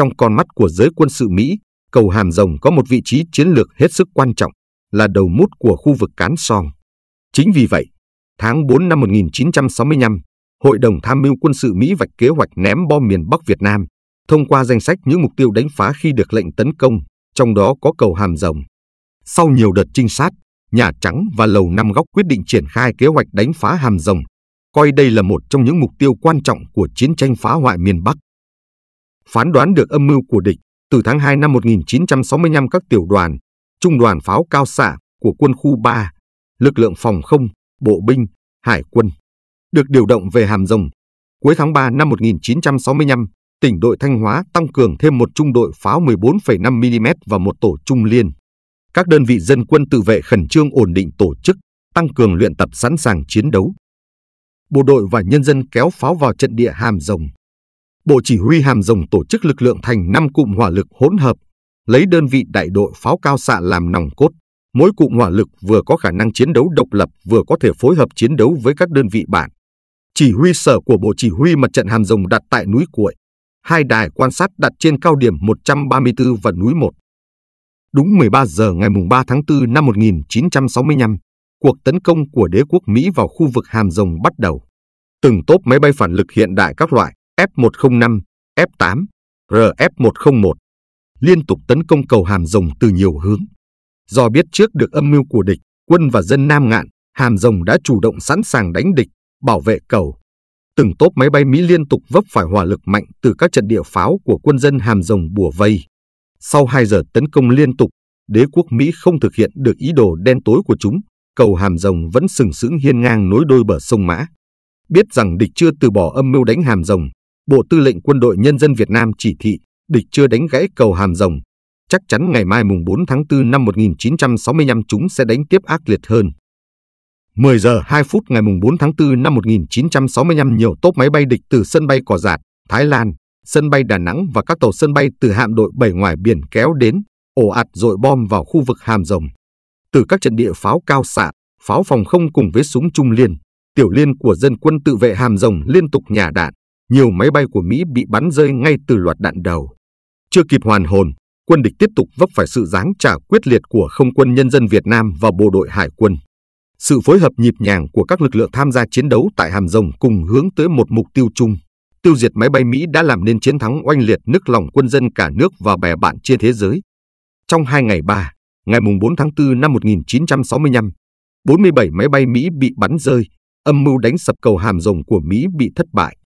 Trong con mắt của giới quân sự Mỹ, cầu Hàm Rồng có một vị trí chiến lược hết sức quan trọng, là đầu mút của khu vực Cán Song. Chính vì vậy, tháng 4 năm 1965, Hội đồng Tham mưu quân sự Mỹ vạch kế hoạch ném bom miền Bắc Việt Nam, thông qua danh sách những mục tiêu đánh phá khi được lệnh tấn công, trong đó có cầu Hàm Rồng. Sau nhiều đợt trinh sát, Nhà Trắng và Lầu Năm Góc quyết định triển khai kế hoạch đánh phá Hàm Rồng, coi đây là một trong những mục tiêu quan trọng của chiến tranh phá hoại miền Bắc phán đoán được âm mưu của địch. Từ tháng 2 năm 1965 các tiểu đoàn, trung đoàn pháo cao xạ của quân khu 3, lực lượng phòng không, bộ binh, hải quân được điều động về Hàm Rồng. Cuối tháng 3 năm 1965, tỉnh đội Thanh Hóa tăng cường thêm một trung đội pháo 14,5 mm và một tổ trung liên. Các đơn vị dân quân tự vệ khẩn trương ổn định tổ chức, tăng cường luyện tập sẵn sàng chiến đấu. Bộ đội và nhân dân kéo pháo vào trận địa Hàm Rồng. Bộ Chỉ huy Hàm Rồng tổ chức lực lượng thành 5 cụm hỏa lực hỗn hợp, lấy đơn vị đại đội pháo cao xạ làm nòng cốt. Mỗi cụm hỏa lực vừa có khả năng chiến đấu độc lập vừa có thể phối hợp chiến đấu với các đơn vị bạn. Chỉ huy sở của Bộ Chỉ huy Mặt trận Hàm Rồng đặt tại núi Cuội. Hai đài quan sát đặt trên cao điểm 134 và núi 1. Đúng 13 giờ ngày 3 tháng 4 năm 1965, cuộc tấn công của đế quốc Mỹ vào khu vực Hàm Rồng bắt đầu. Từng tốp máy bay phản lực hiện đại các loại, F105, F8, RF101 liên tục tấn công cầu Hàm Rồng từ nhiều hướng. Do biết trước được âm mưu của địch, quân và dân Nam Ngạn, Hàm Rồng đã chủ động sẵn sàng đánh địch, bảo vệ cầu. Từng tốp máy bay Mỹ liên tục vấp phải hỏa lực mạnh từ các trận địa pháo của quân dân Hàm Rồng bùa vây. Sau 2 giờ tấn công liên tục, đế quốc Mỹ không thực hiện được ý đồ đen tối của chúng, cầu Hàm Rồng vẫn sừng sững hiên ngang nối đôi bờ sông Mã. Biết rằng địch chưa từ bỏ âm mưu đánh Hàm Rồng, Bộ Tư lệnh Quân đội Nhân dân Việt Nam chỉ thị địch chưa đánh gãy cầu Hàm Rồng. Chắc chắn ngày mai mùng 4 tháng 4 năm 1965 chúng sẽ đánh tiếp ác liệt hơn. 10 giờ 2 phút ngày mùng 4 tháng 4 năm 1965 nhiều tốp máy bay địch từ sân bay Cỏ Giạt, Thái Lan, sân bay Đà Nẵng và các tàu sân bay từ hạm đội 7 ngoài biển kéo đến, ổ ạt dội bom vào khu vực Hàm Rồng. Từ các trận địa pháo cao xạ, pháo phòng không cùng với súng trung liên, tiểu liên của dân quân tự vệ Hàm Rồng liên tục nhả đạn, nhiều máy bay của Mỹ bị bắn rơi ngay từ loạt đạn đầu. Chưa kịp hoàn hồn, quân địch tiếp tục vấp phải sự giáng trả quyết liệt của Không quân Nhân dân Việt Nam và Bộ đội Hải quân. Sự phối hợp nhịp nhàng của các lực lượng tham gia chiến đấu tại Hàm Rồng cùng hướng tới một mục tiêu chung. Tiêu diệt máy bay Mỹ đã làm nên chiến thắng oanh liệt nức lòng quân dân cả nước và bè bạn trên thế giới. Trong hai ngày 3, ngày 4 tháng 4 năm 1965, 47 máy bay Mỹ bị bắn rơi, âm mưu đánh sập cầu Hàm Rồng của Mỹ bị thất bại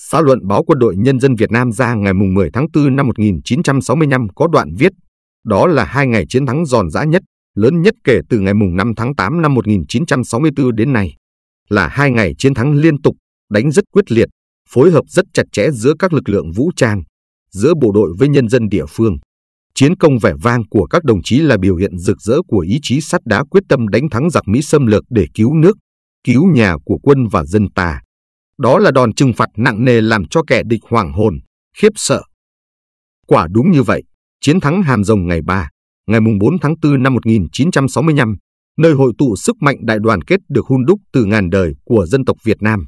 xã luận báo Quân đội Nhân dân Việt Nam ra ngày 10 tháng 4 năm 1965 có đoạn viết, đó là hai ngày chiến thắng giòn giã nhất, lớn nhất kể từ ngày 5 tháng 8 năm 1964 đến nay, là hai ngày chiến thắng liên tục, đánh rất quyết liệt, phối hợp rất chặt chẽ giữa các lực lượng vũ trang, giữa bộ đội với nhân dân địa phương. Chiến công vẻ vang của các đồng chí là biểu hiện rực rỡ của ý chí sắt đá quyết tâm đánh thắng giặc Mỹ xâm lược để cứu nước, cứu nhà của quân và dân ta đó là đòn trừng phạt nặng nề làm cho kẻ địch hoảng hồn, khiếp sợ. Quả đúng như vậy, chiến thắng Hàm Rồng ngày 3, ngày 4 tháng 4 năm 1965, nơi hội tụ sức mạnh đại đoàn kết được hun đúc từ ngàn đời của dân tộc Việt Nam.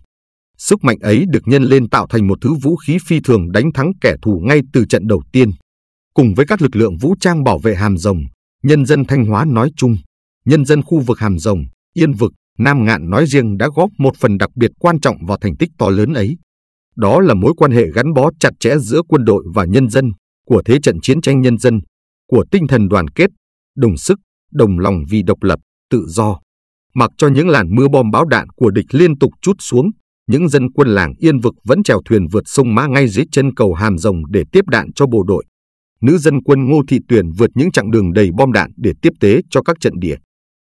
Sức mạnh ấy được nhân lên tạo thành một thứ vũ khí phi thường đánh thắng kẻ thù ngay từ trận đầu tiên. Cùng với các lực lượng vũ trang bảo vệ Hàm Rồng, nhân dân Thanh Hóa nói chung, nhân dân khu vực Hàm Rồng, Yên Vực, Nam Ngạn nói riêng đã góp một phần đặc biệt quan trọng vào thành tích to lớn ấy. Đó là mối quan hệ gắn bó chặt chẽ giữa quân đội và nhân dân, của thế trận chiến tranh nhân dân, của tinh thần đoàn kết, đồng sức, đồng lòng vì độc lập, tự do. Mặc cho những làn mưa bom báo đạn của địch liên tục chút xuống, những dân quân làng Yên Vực vẫn chèo thuyền vượt sông Mã ngay dưới chân cầu Hàm Rồng để tiếp đạn cho bộ đội. Nữ dân quân Ngô Thị Tuyền vượt những chặng đường đầy bom đạn để tiếp tế cho các trận địa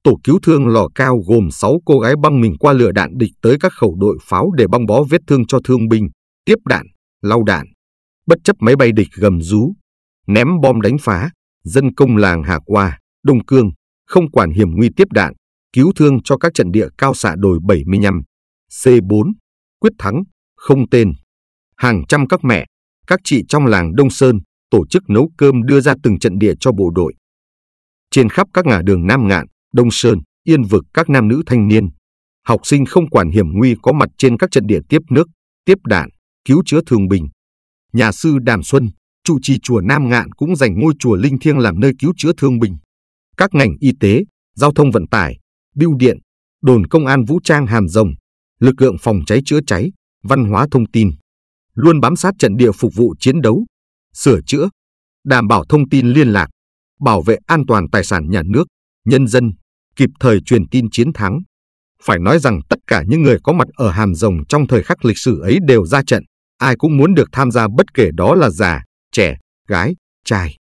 tổ cứu thương lò cao gồm 6 cô gái băng mình qua lửa đạn địch tới các khẩu đội pháo để băng bó vết thương cho thương binh, tiếp đạn, lau đạn. Bất chấp máy bay địch gầm rú, ném bom đánh phá, dân công làng Hà Qua, Đông Cương, không quản hiểm nguy tiếp đạn, cứu thương cho các trận địa cao xạ đồi 75, C4, quyết thắng, không tên. Hàng trăm các mẹ, các chị trong làng Đông Sơn tổ chức nấu cơm đưa ra từng trận địa cho bộ đội. Trên khắp các ngả đường Nam Ngạn, Đông Sơn, Yên Vực các nam nữ thanh niên, học sinh không quản hiểm nguy có mặt trên các trận địa tiếp nước, tiếp đạn, cứu chữa thương bình. Nhà sư Đàm Xuân, trụ trì chùa Nam Ngạn cũng dành ngôi chùa Linh Thiêng làm nơi cứu chữa thương binh. Các ngành y tế, giao thông vận tải, bưu điện, đồn công an vũ trang hàm rồng, lực lượng phòng cháy chữa cháy, văn hóa thông tin, luôn bám sát trận địa phục vụ chiến đấu, sửa chữa, đảm bảo thông tin liên lạc, bảo vệ an toàn tài sản nhà nước, nhân dân, kịp thời truyền tin chiến thắng. Phải nói rằng tất cả những người có mặt ở Hàm Rồng trong thời khắc lịch sử ấy đều ra trận, ai cũng muốn được tham gia bất kể đó là già, trẻ, gái, trai.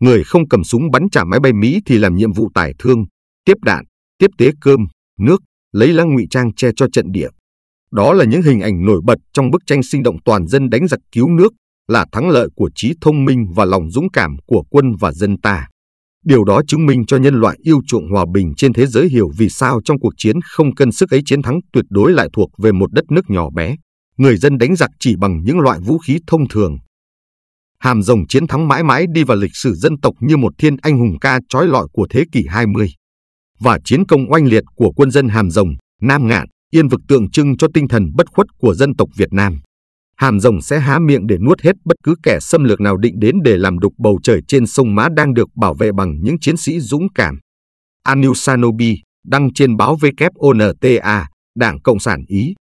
Người không cầm súng bắn trả máy bay Mỹ thì làm nhiệm vụ tải thương, tiếp đạn, tiếp tế cơm, nước, lấy lá ngụy trang che cho trận địa. Đó là những hình ảnh nổi bật trong bức tranh sinh động toàn dân đánh giặc cứu nước, là thắng lợi của trí thông minh và lòng dũng cảm của quân và dân ta. Điều đó chứng minh cho nhân loại yêu chuộng hòa bình trên thế giới hiểu vì sao trong cuộc chiến không cân sức ấy chiến thắng tuyệt đối lại thuộc về một đất nước nhỏ bé. Người dân đánh giặc chỉ bằng những loại vũ khí thông thường. Hàm rồng chiến thắng mãi mãi đi vào lịch sử dân tộc như một thiên anh hùng ca trói lọi của thế kỷ 20. Và chiến công oanh liệt của quân dân Hàm rồng, Nam Ngạn, Yên vực tượng trưng cho tinh thần bất khuất của dân tộc Việt Nam hàm rồng sẽ há miệng để nuốt hết bất cứ kẻ xâm lược nào định đến để làm đục bầu trời trên sông Mã đang được bảo vệ bằng những chiến sĩ dũng cảm. Anil Sanobi đăng trên báo WONTA, Đảng Cộng sản Ý,